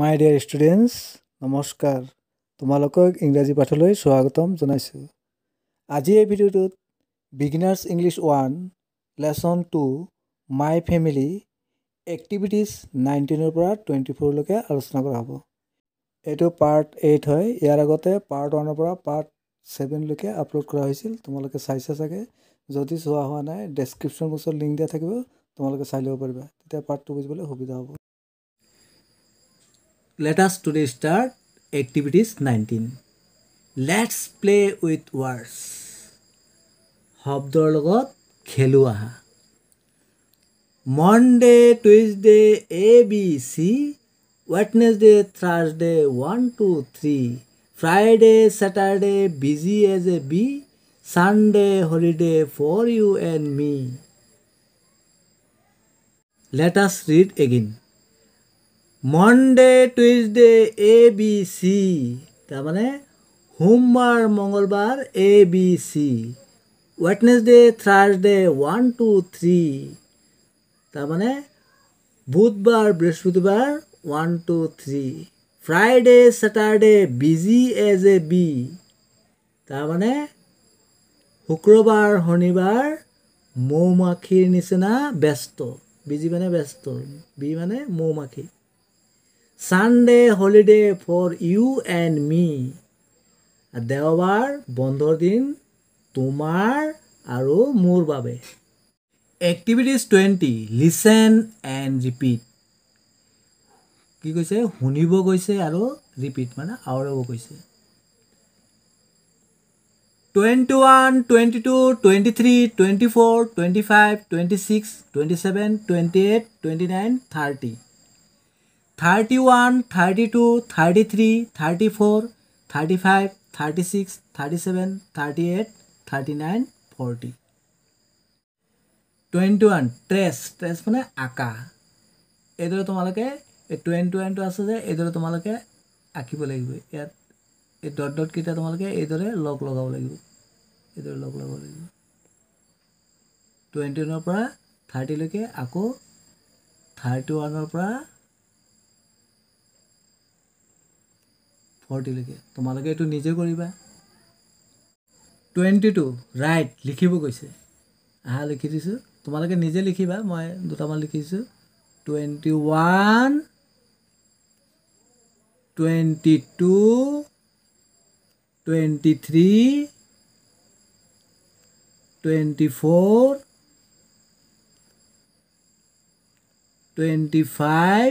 মাই dear students নমস্কাৰ তোমালোকক ইংৰাজী পাঠলৈ স্বাগতম জনাইছোঁ আজি এই ভিডিঅ'টোত beginners English one lesson two my family activities নাইনটিনৰ পৰা টুৱেণ্টি ফ'ৰলৈকে আলোচনা কৰা হ'ব এইটো পাৰ্ট এইট হয় ইয়াৰ আগতে পাৰ্ট ওৱানৰ পৰা পাৰ্ট ছেভেনলৈকে আপলোড কৰা হৈছিল তোমালোকে চাইছা চাগে যদি চোৱা হোৱা নাই ডেছক্ৰিপশ্যন বক্সত লিংক দিয়া থাকিব তোমালোকে চাই ল'ব পাৰিবা তেতিয়া পাৰ্টটো বুজিবলৈ সুবিধা হ'ব let us today start activities 19 let's play with words শব্দৰ খেলো আহা Monday Tuesday A B C Wednesday Thursday one two three Friday Saturday busy as a bee Sunday holiday for you and me let us read again Monday Tuesday A B C তাৰমানে সোমবাৰ মংগলবাৰ A B C Wednesday Thursday one two three তাৰমানে বুধবাৰ বৃহস্পতিবাৰ one two three Friday Saturday busy as a bee তাৰমানে শুক্ৰবাৰ শনিবাৰ মৌমাখিৰ নিচিনা ব্যস্ত বিজি মানে ব্যস্ত বি মানে মৌমাখি Sunday' holiday for you and me দেওবাৰ বন্ধৰ দিন তোমাৰ আৰু মোৰ বাবে activities twenty listen and repeat কি কৈছে শুনিব কৈছে আৰু ৰিপিট মানে আওৰাব কৈছে twenty one twenty two twenty three twenty four twenty five twenty six twenty seven twenty eight twenty nine thirty thirty one thirty two thirty three thirty four thirty five thirty six thirty seven thirty eight thirty nine forty twenty one trace trace মানে আকা এইদৰে তোমালোকে এই twenty ওৱানটো আছে যে এইদৰে তোমালোকে আঁকিব লাগিব ইয়াত এই ডট ডটকেইটা তোমালোকে এইদৰে লগ লগাব লাগিব এইদৰে লগ লগাব লাগিব টুৱেণ্টি ওৱানৰ পৰা থাৰ্টিলৈকে আকৌ থাৰ্টি ওৱানৰ পৰা ফৰ্টিলৈকে তোমালোকে এইটো নিজে কৰিবা টুৱেণ্টি টু ৰাইট লিখিব কৈছে আহা লিখি দিছোঁ তোমালোকে নিজে লিখিবা মই দুটামান লিখিছোঁ twenty one twenty two twenty three twenty four twenty five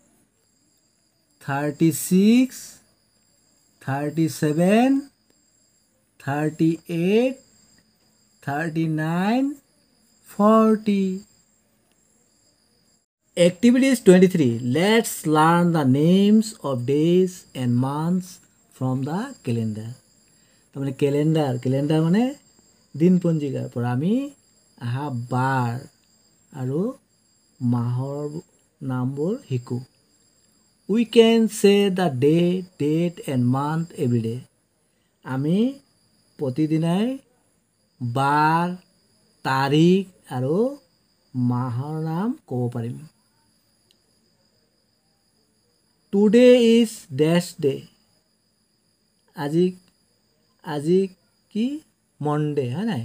thirty six thirty seven thirty eight thirty nine forty activities twenty three let's learn the names of days and months from the calendar তাৰমানে calendar calendar মানে দিন পঞ্জিকাৰ পৰা আমি অহা বাৰ আৰু মাহৰ নামবোৰ শিকোঁ we can say the day date and month everyday আমি প্ৰতিদিনাই বাৰ তাৰিখ আৰু মাহৰ নাম ক'ব পাৰিম টুডে ইজ ডেছ ডে আজি আজি কি মনডে হয় নাই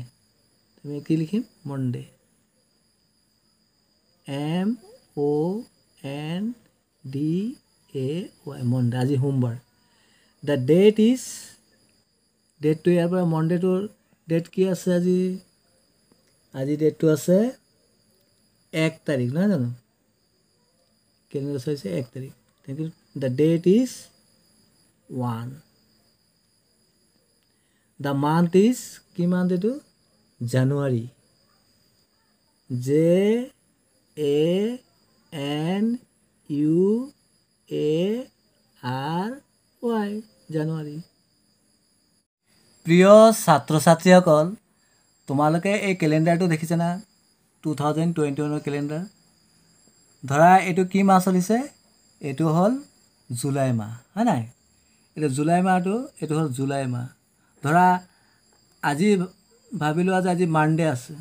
তুমি কি লিখিম Monday M O' N D A Monday আজি সোমবাৰ দ্য ডেট ইজ ডেটটো ইয়াৰ পৰা মনডেটোৰ ডেট কি আছে আজি আজি ডেটটো আছে এক তাৰিখ নহয় জানো কেনেকৈ চাইছে এক তাৰিখ thank you the date is one the month is কি মান্থ এইটো January J A N U A R Y January প্ৰিয় ছাত্ৰ ছাত্ৰীসকল তোমালোকে এই কেলেণ্ডাৰটো দেখিছানা টু থাউজেণ্ড টুৱেণ্টি ওৱানৰ কেলেণ্ডাৰ ধৰা এইটো কি মাহ চলিছে এইটো হ'ল জুলাই মাহ হয় নাই এতিয়া জুলাই মাহটো এইটো হ'ল জুলাই মাহ ধৰা আজি ভাবিলোঁ আজি আজি মানডে আছে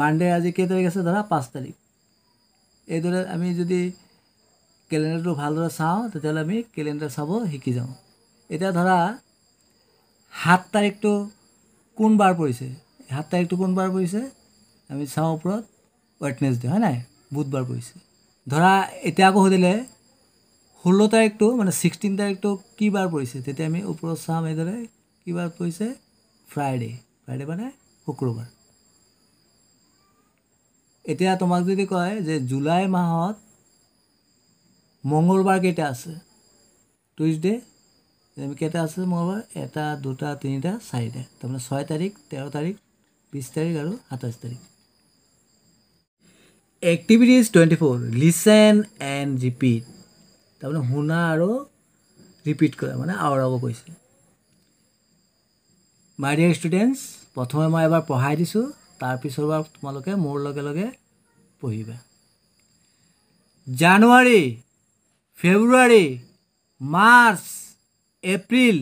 মানডে আজি কেই তাৰিখ আছে ধৰা পাঁচ তাৰিখ এইদৰে আমি যদি কেলেণ্ডাৰটো ভালদৰে চাওঁ তেতিয়াহ'লে আমি কেলেণ্ডাৰ চাব শিকি যাওঁ এতিয়া ধৰা সাত তাৰিখটো কোনবাৰ পৰিছে সাত তাৰিখটো কোনবাৰ পৰিছে আমি চাওঁ ওপৰত ৱেটনেছ ৱেটনেছডে' হয় নাই বুধবাৰ পৰিছে ধৰা এতিয়া আকৌ সুধিলে ষোল্ল তাৰিখটো মানে ছিক্সটিন তাৰিখটো কি বাৰ পৰিছে তেতিয়া আমি ওপৰত চাম এইদৰে কি বাৰ পৰিছে ফ্ৰাইডে' ফ্ৰাইডে' মানে শুক্ৰবাৰ এতিয়া তোমাক যদি কয় যে জুলাই মাহত মঙলবাৰ কেইটা আছে টুইজডে কেইটা আছে মঙলবাৰ এটা দুটা তিনিটা চাৰিটা তাৰমানে ছয় তাৰিখ তেৰ তাৰিখ বিছ তাৰিখ আৰু সাতাইছ তাৰিখ activities twenty four listen and repeat তাৰমানে শুনা আৰু ৰিপিট কৰা মানে আওৰাব কৈছে মাই ডিয়াৰ ষ্টুডেণ্টছ প্ৰথমে মই এবাৰ পঢ়াই দিছোঁ তাৰপিছৰ বাৰু তোমালোকে মোৰ লগে লগে পঢ়িবা January February March April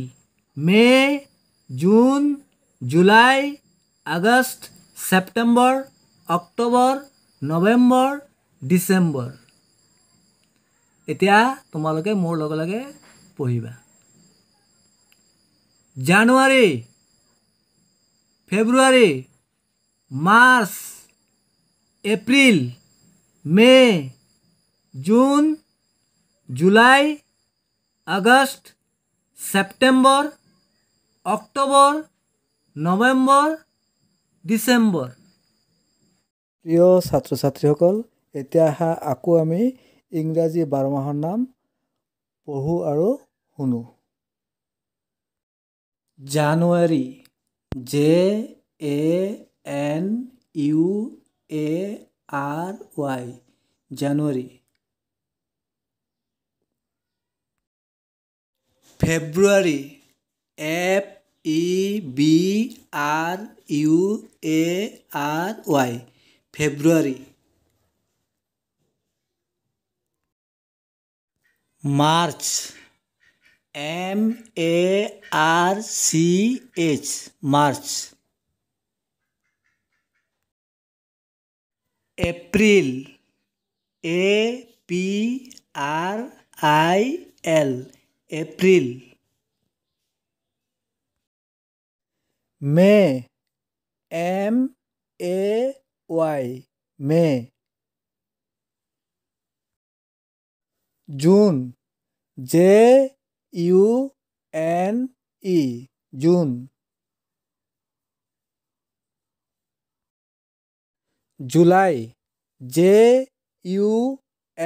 May' June July August September October November December এতিয়া তোমালোকে মোৰ লগে লগে পঢ়িবা January February March April May' June July August September October November December প্ৰিয় ছাত্ৰ ছাত্ৰীসকল এতিয়া আহা আকৌ আমি ইংৰাজী বাৰ মাহৰ নাম পঢ়োঁ আৰু শুনো January J A N U A R Y January February F E B R U A R Y February March M A R C H March April A P R I L April May M A Y May June J U N E June July J U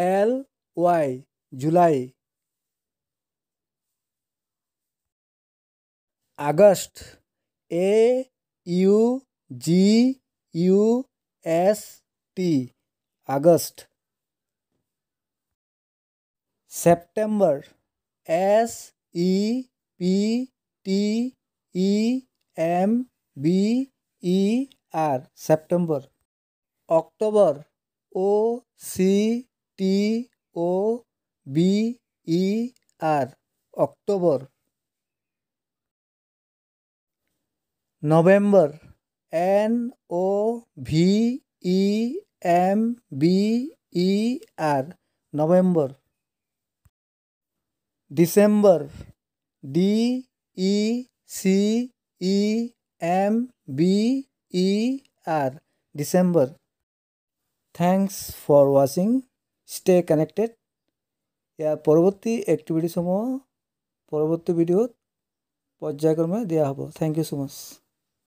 L Y July August A U G U S T August September S E P T E M B E R September October O C T O B E R October November N O V E M B E R November December D E C E M B E R December thanks for watching stay connected ইয়াৰ পৰৱৰ্তী এক্টিভিটিসমূহ পৰৱৰ্তী ভিডিঅ'ত পৰ্যায়ক্ৰমে দিয়া হ'ব thank you so' much